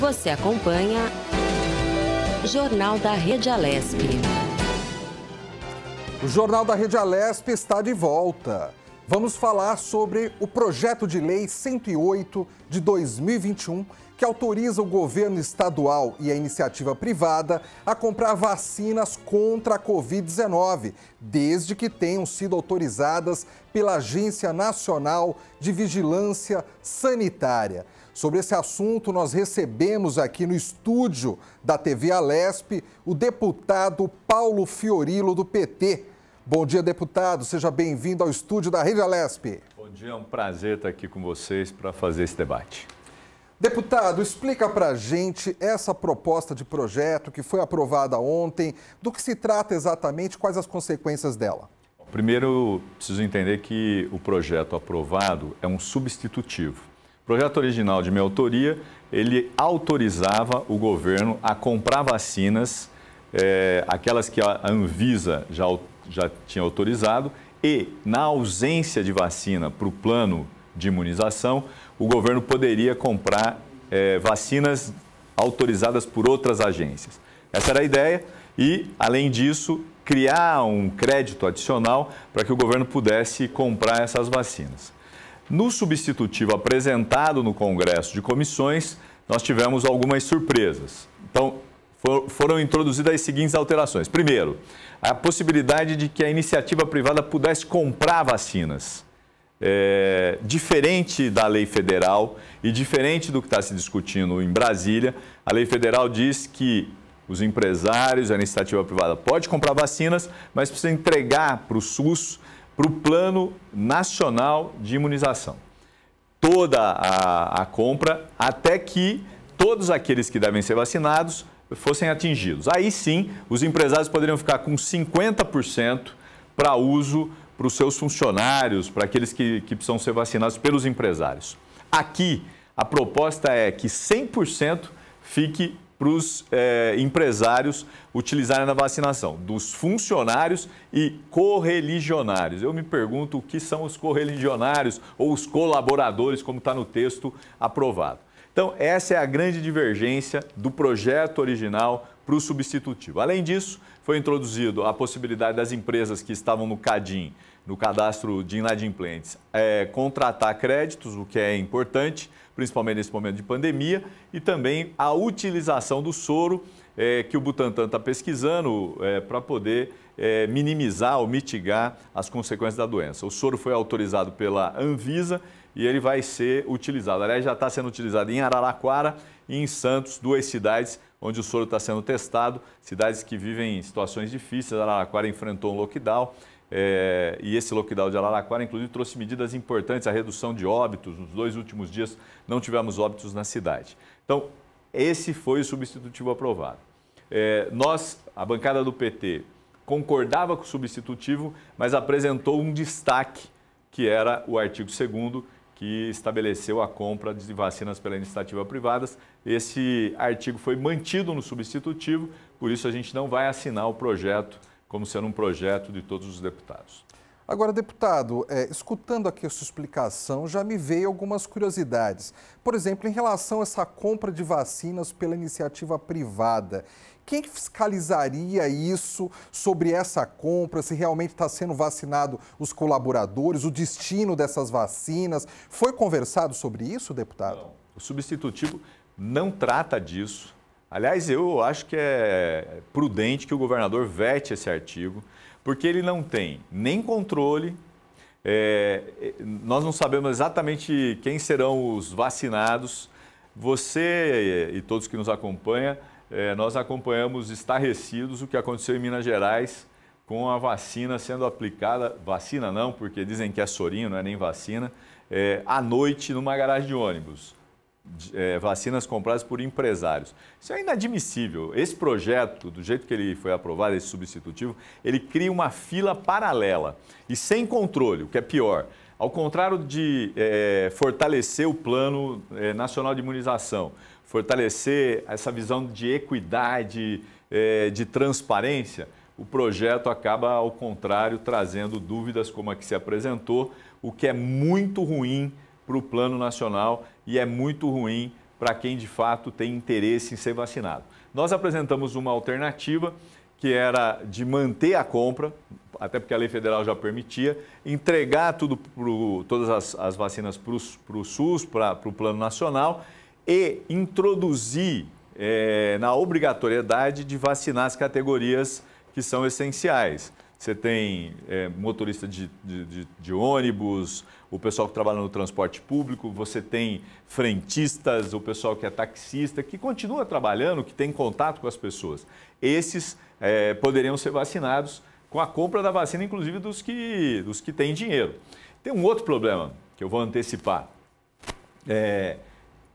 Você acompanha Jornal da Rede Alesp. O Jornal da Rede Alesp está de volta. Vamos falar sobre o projeto de lei 108 de 2021 que autoriza o governo estadual e a iniciativa privada a comprar vacinas contra a Covid-19, desde que tenham sido autorizadas pela Agência Nacional de Vigilância Sanitária. Sobre esse assunto, nós recebemos aqui no estúdio da TV Alesp o deputado Paulo Fiorilo, do PT. Bom dia, deputado. Seja bem-vindo ao estúdio da Rede Alesp. Bom dia, é um prazer estar aqui com vocês para fazer esse debate. Deputado, explica para a gente essa proposta de projeto que foi aprovada ontem, do que se trata exatamente, quais as consequências dela? Primeiro, preciso entender que o projeto aprovado é um substitutivo. O projeto original de minha autoria, ele autorizava o governo a comprar vacinas, é, aquelas que a Anvisa já, já tinha autorizado, e na ausência de vacina para o plano de imunização, o governo poderia comprar é, vacinas autorizadas por outras agências. Essa era a ideia e, além disso, criar um crédito adicional para que o governo pudesse comprar essas vacinas. No substitutivo apresentado no Congresso de Comissões, nós tivemos algumas surpresas. Então, foram introduzidas as seguintes alterações. Primeiro, a possibilidade de que a iniciativa privada pudesse comprar vacinas é, diferente da lei federal e diferente do que está se discutindo em Brasília. A lei federal diz que os empresários, a iniciativa privada pode comprar vacinas, mas precisa entregar para o SUS, para o Plano Nacional de Imunização, toda a, a compra até que todos aqueles que devem ser vacinados fossem atingidos. Aí sim, os empresários poderiam ficar com 50% para uso para os seus funcionários, para aqueles que, que precisam ser vacinados pelos empresários. Aqui, a proposta é que 100% fique para os é, empresários utilizarem na vacinação, dos funcionários e correligionários. Eu me pergunto o que são os correligionários ou os colaboradores, como está no texto aprovado. Então, essa é a grande divergência do projeto original para o substitutivo. Além disso, foi introduzido a possibilidade das empresas que estavam no CADIM no cadastro de inadimplentes, é, contratar créditos, o que é importante, principalmente nesse momento de pandemia, e também a utilização do soro é, que o Butantan está pesquisando é, para poder é, minimizar ou mitigar as consequências da doença. O soro foi autorizado pela Anvisa e ele vai ser utilizado. Aliás, já está sendo utilizado em Araraquara e em Santos, duas cidades onde o soro está sendo testado, cidades que vivem situações difíceis. Araraquara enfrentou um lockdown é, e esse lockdown de Alaraquara, inclusive, trouxe medidas importantes, a redução de óbitos. Nos dois últimos dias não tivemos óbitos na cidade. Então, esse foi o substitutivo aprovado. É, nós, a bancada do PT, concordava com o substitutivo, mas apresentou um destaque, que era o artigo 2 que estabeleceu a compra de vacinas pela iniciativa privada. Esse artigo foi mantido no substitutivo, por isso a gente não vai assinar o projeto como sendo um projeto de todos os deputados. Agora, deputado, é, escutando aqui a sua explicação, já me veio algumas curiosidades. Por exemplo, em relação a essa compra de vacinas pela iniciativa privada, quem fiscalizaria isso sobre essa compra, se realmente está sendo vacinado os colaboradores, o destino dessas vacinas? Foi conversado sobre isso, deputado? Não. O substitutivo não trata disso Aliás, eu acho que é prudente que o governador vete esse artigo, porque ele não tem nem controle, é, é, nós não sabemos exatamente quem serão os vacinados. Você e todos que nos acompanham, é, nós acompanhamos estarrecidos o que aconteceu em Minas Gerais com a vacina sendo aplicada, vacina não, porque dizem que é sorinho, não é nem vacina, é, à noite numa garagem de ônibus é, vacinas compradas por empresários. Isso é inadmissível. Esse projeto, do jeito que ele foi aprovado, esse substitutivo, ele cria uma fila paralela e sem controle, o que é pior. Ao contrário de é, fortalecer o Plano é, Nacional de Imunização, fortalecer essa visão de equidade, é, de transparência, o projeto acaba, ao contrário, trazendo dúvidas como a que se apresentou, o que é muito ruim para o Plano Nacional e é muito ruim para quem de fato tem interesse em ser vacinado. Nós apresentamos uma alternativa que era de manter a compra, até porque a lei federal já permitia, entregar tudo pro, todas as, as vacinas para o SUS, para o Plano Nacional, e introduzir é, na obrigatoriedade de vacinar as categorias que são essenciais. Você tem é, motorista de, de, de, de, ônibus, o pessoal que trabalha no transporte público, você tem frentistas, o pessoal que é taxista, que continua trabalhando, que tem contato com as pessoas. Esses é, poderiam ser vacinados com a compra da vacina, inclusive dos que, dos que têm dinheiro. Tem um outro problema que eu vou antecipar. É,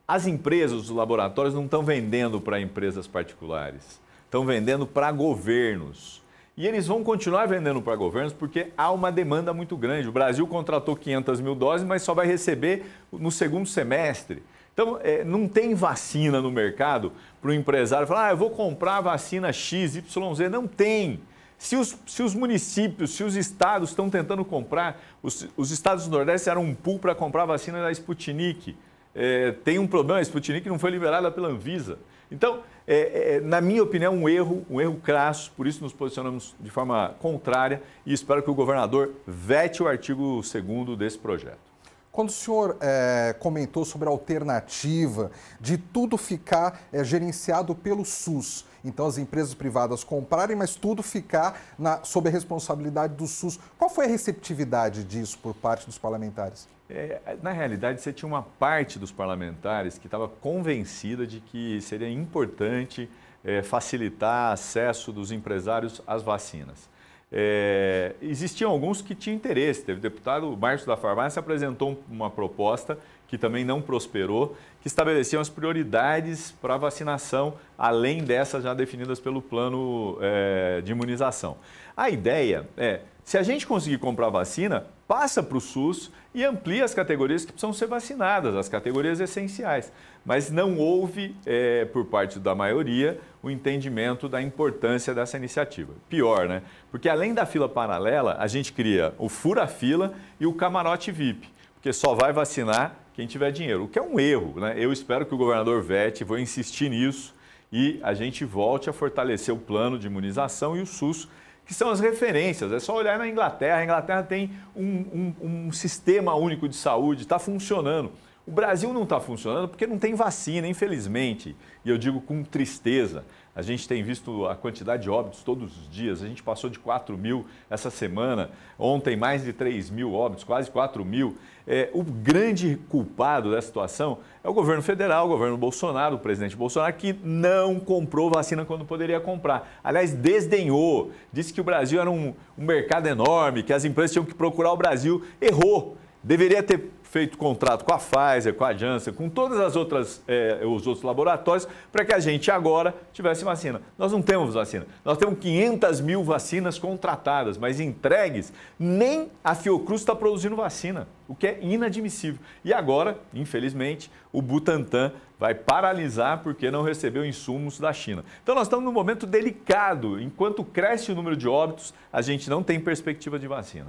as empresas, os laboratórios não estão vendendo para empresas particulares, estão vendendo para governos. E eles vão continuar vendendo para governos porque há uma demanda muito grande. O Brasil contratou 500 mil doses, mas só vai receber no segundo semestre. Então, é, não tem vacina no mercado para o empresário falar, ah, eu vou comprar vacina X, Y, Não tem. Se os, se os, municípios, se os estados estão tentando comprar, os, os estados do Nordeste eram um pool para comprar vacina da Sputnik. É, tem um problema, a Sputnik não foi liberada pela Anvisa. Então, é, é, na minha opinião, um erro, um erro crasso, por isso nos posicionamos de forma contrária e espero que o governador vete o artigo 2 desse projeto. Quando o senhor é, comentou sobre a alternativa de tudo ficar é, gerenciado pelo SUS, então as empresas privadas comprarem, mas tudo ficar na, sob a responsabilidade do SUS. Qual foi a receptividade disso por parte dos parlamentares? É, na realidade, você tinha uma parte dos parlamentares que estava convencida de que seria importante é, facilitar acesso dos empresários às vacinas. É, existiam alguns que tinham interesse. Teve o deputado Marcos da Farmácia apresentou uma proposta que também não prosperou, que estabeleciam as prioridades para vacinação, além dessas já definidas pelo plano é, de imunização. A ideia é, se a gente conseguir comprar vacina, passa para o SUS e amplia as categorias que precisam ser vacinadas, as categorias essenciais. Mas não houve, é, por parte da maioria, o entendimento da importância dessa iniciativa. Pior, né? Porque além da fila paralela, a gente cria o fura-fila e o camarote VIP, porque só vai vacinar quem tiver dinheiro, o que é um erro. Né? Eu espero que o governador vete, vou insistir nisso e a gente volte a fortalecer o plano de imunização e o SUS, que são as referências. É só olhar na Inglaterra. A Inglaterra tem um, um, um sistema único de saúde, está funcionando. O Brasil não está funcionando porque não tem vacina, infelizmente. E eu digo com tristeza. A gente tem visto a quantidade de óbitos todos os dias. A gente passou de 4 mil essa semana. Ontem, mais de 3 mil óbitos, quase 4 mil. É, o grande culpado da situação é o governo federal, o governo Bolsonaro, o presidente Bolsonaro, que não comprou vacina quando poderia comprar. Aliás, desdenhou. Disse que o Brasil era um, um mercado enorme, que as empresas tinham que procurar o Brasil. Errou deveria ter feito contrato com a Pfizer, com a Janssen, com todas as outras eh, os outros laboratórios para que a gente agora tivesse vacina. Nós não temos vacina. Nós temos 500 mil vacinas contratadas, mas entregues nem a Fiocruz está produzindo vacina, o que é inadmissível. E agora, infelizmente, o Butantan vai paralisar porque não recebeu insumos da China. Então nós estamos num momento delicado. Enquanto cresce o número de óbitos, a gente não tem perspectiva de vacina.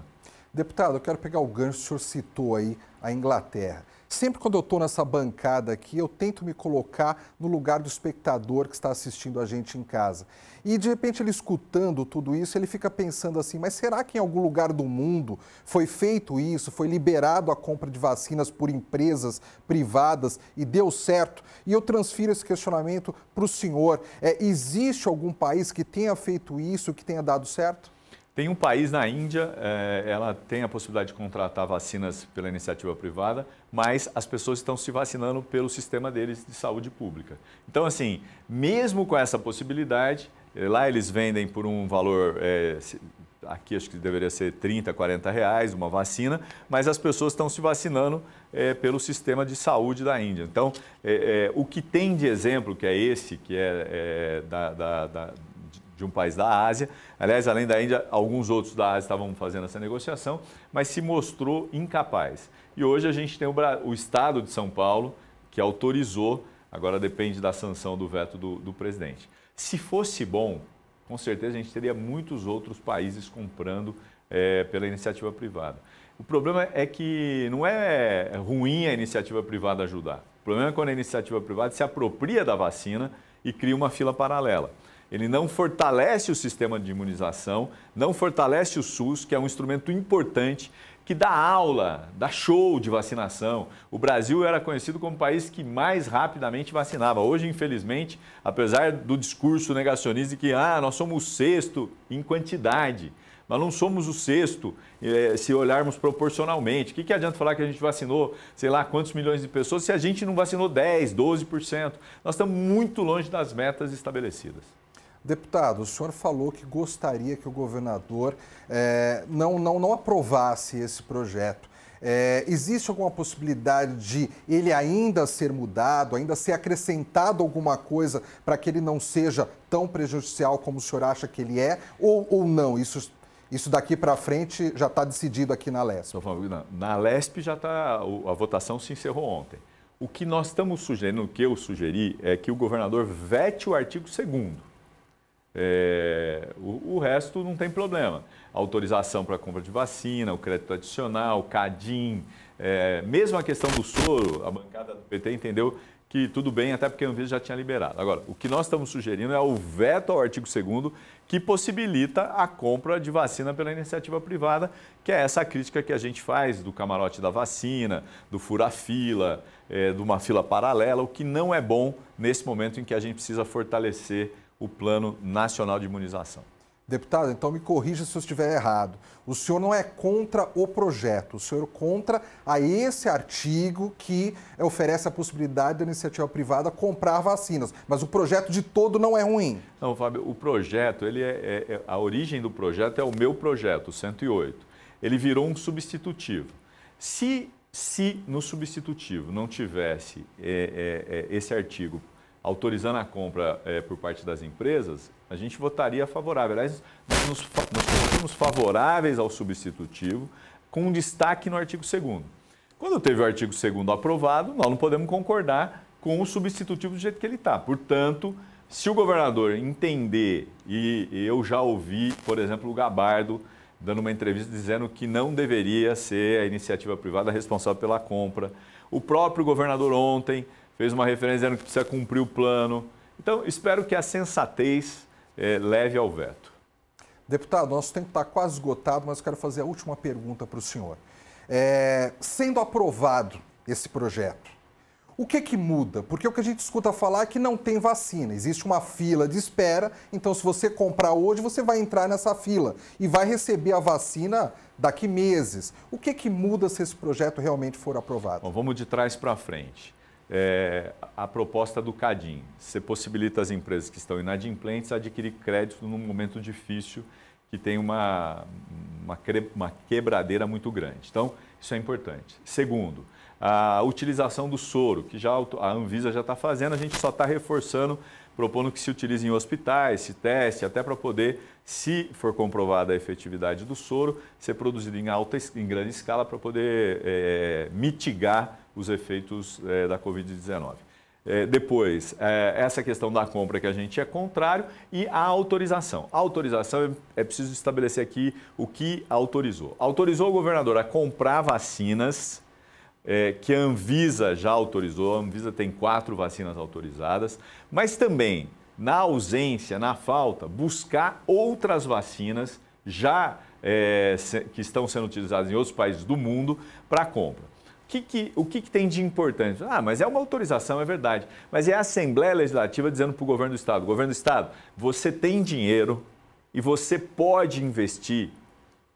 Deputado, eu quero pegar o gancho, o senhor citou aí a Inglaterra. Sempre quando eu estou nessa bancada aqui, eu tento me colocar no lugar do espectador que está assistindo a gente em casa. E de repente ele escutando tudo isso, ele fica pensando assim: mas será que em algum lugar do mundo foi feito isso? Foi liberado a compra de vacinas por empresas privadas e deu certo? E eu transfiro esse questionamento para o senhor: é, existe algum país que tenha feito isso, que tenha dado certo? Tem um país na Índia, eh, ela tem a possibilidade de contratar vacinas pela iniciativa privada, mas as pessoas estão se vacinando pelo sistema deles de saúde pública. Então, assim, mesmo com essa possibilidade, eh, lá eles vendem por um valor. É, aqui acho que deveria ser 30, 40 reais uma vacina, mas as pessoas estão se vacinando é, pelo sistema de saúde da Índia. Então, é, o que tem de exemplo, que é esse, que é, da, da, da de um país da Ásia. Aliás, além da Índia, alguns outros da Ásia estavam fazendo essa negociação, mas se mostrou incapaz. E hoje a gente tem o, o Estado de São Paulo que autorizou, agora depende da sanção do veto do, do presidente. Se fosse bom, com certeza a gente teria muitos outros países comprando é, pela iniciativa privada. O problema é que não é ruim a iniciativa privada ajudar. O problema é quando a iniciativa privada se apropria da vacina e cria uma fila paralela. Ele não fortalece o sistema de imunização, não fortalece o SUS, que é um instrumento importante que dá aula, dá show de vacinação. O Brasil era conhecido como o país que mais rapidamente vacinava. Hoje, infelizmente, apesar do discurso negacionista de que ah, nós somos o sexto em quantidade, nós não somos o sexto eh, se olharmos proporcionalmente. O que, que adianta falar que a gente vacinou sei lá quantos milhões de pessoas se a gente não vacinou 10, 12%? Nós estamos muito longe das metas estabelecidas. Deputado, o senhor falou que gostaria que o governador é, não, não, não aprovasse esse projeto. É, existe alguma possibilidade de ele ainda ser mudado, ainda ser acrescentado alguma coisa para que ele não seja tão prejudicial como o senhor acha que ele é? Ou, ou não? Isso, isso daqui para frente já está decidido aqui na LESP? Na LESP já está. A votação se encerrou ontem. O que nós estamos sugerindo, o que eu sugeri, é que o governador vete o artigo 2 é, o, o, resto não tem problema. Autorização para compra de vacina, o crédito adicional, o Cadin é, mesmo a questão do soro, a bancada do PT entendeu que tudo bem, até porque a Anvisa já tinha liberado. Agora, o que nós estamos sugerindo é o veto ao artigo 2 que possibilita a compra de vacina pela iniciativa privada, que é essa crítica que a gente faz do camarote da vacina, do fura-fila, é, de uma fila paralela, o que não é bom nesse momento em que a gente precisa fortalecer o Plano Nacional de Imunização. Deputado, então me corrija se eu estiver errado. O senhor não é contra o projeto, o senhor é contra a esse artigo que oferece a possibilidade da iniciativa privada comprar vacinas. Mas o projeto de todo não é ruim. Não, Fábio, o projeto, ele é, é, é a origem do projeto é o meu projeto, o 108. Ele virou um substitutivo. Se, se no substitutivo não tivesse é, é, é esse artigo autorizando a compra é, por parte das empresas, a gente votaria favorável. Aliás, nós nos, nós favoráveis ao substitutivo, com um destaque no artigo 2. Quando teve o artigo 2 aprovado, nós não podemos concordar com o substitutivo do jeito que ele está. Portanto, se o governador entender, e eu já ouvi, por exemplo, o Gabardo dando uma entrevista dizendo que não deveria ser a iniciativa privada responsável pela compra. O próprio governador ontem fez uma referência dizendo que precisa cumprir o plano. Então, espero que a sensatez eh, leve ao veto. Deputado, nosso tempo está quase esgotado, mas quero fazer a última pergunta para o senhor. É, sendo aprovado esse projeto, o que que muda? Porque o que a gente escuta falar é que não tem vacina, existe uma fila de espera, então se você comprar hoje, você vai entrar nessa fila e vai receber a vacina daqui meses. O que que muda se esse projeto realmente for aprovado? Bom, vamos de trás para frente é, a proposta do CADIM. Você possibilita às empresas que estão inadimplentes adquirir crédito num momento difícil que tem uma, uma, uma quebradeira muito grande. Então, isso é importante. Segundo, a utilização do soro, que já a Anvisa já está fazendo, a gente só está reforçando, propondo que se utilize em hospitais, se teste, até para poder, se for comprovada a efetividade do soro, ser produzido em alta, em grande escala para poder é, mitigar os efeitos é, da Covid-19. É, eh, depois, é, essa questão da compra que a gente é contrário e a autorização. A autorização, é preciso estabelecer aqui o que autorizou. Autorizou o governador a comprar vacinas, é, que a Anvisa já autorizou, a Anvisa tem quatro vacinas autorizadas, mas também, na ausência, na falta, buscar outras vacinas já que estão sendo utilizadas em outros países do mundo para compra que que, o que, que, tem de importante? Ah, mas é uma autorização, é verdade. Mas é a Assembleia Legislativa dizendo para o governo do Estado: governo do Estado, você tem dinheiro e você pode investir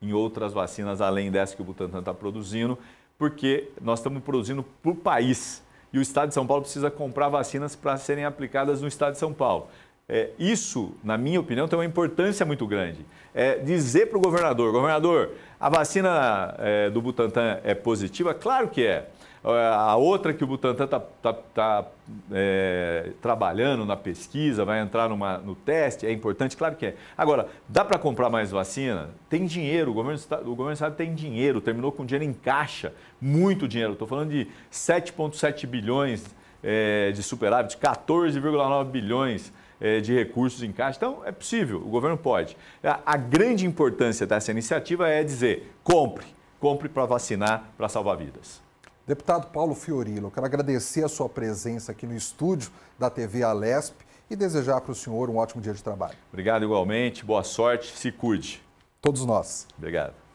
em outras vacinas além dessa que o Butantan está produzindo, porque nós estamos produzindo para o país. E o Estado de São Paulo precisa comprar vacinas para serem aplicadas no Estado de São Paulo. É, isso, na minha opinião, tem uma importância muito grande. É dizer para o governador, governador, a vacina é, do Butantan é positiva? Claro que é. é a outra que o Butantan está tá, tá, tá é, trabalhando na pesquisa, vai entrar numa, no teste, é importante? Claro que é. Agora, dá para comprar mais vacina? Tem dinheiro, o governo, o governo do Estado tem dinheiro, terminou com dinheiro em caixa, muito dinheiro. Estou falando de 7,7 bilhões é, de superávit, 14,9 bilhões é, de recursos em caixa. Então, é possível, o governo pode. A grande importância dessa iniciativa é dizer: compre, compre para vacinar, para salvar vidas. Deputado Paulo Fiorilo, quero agradecer a sua presença aqui no estúdio da TV Alesp e desejar para o senhor um ótimo dia de trabalho. Obrigado igualmente, boa sorte, se cuide. Todos nós. Obrigado.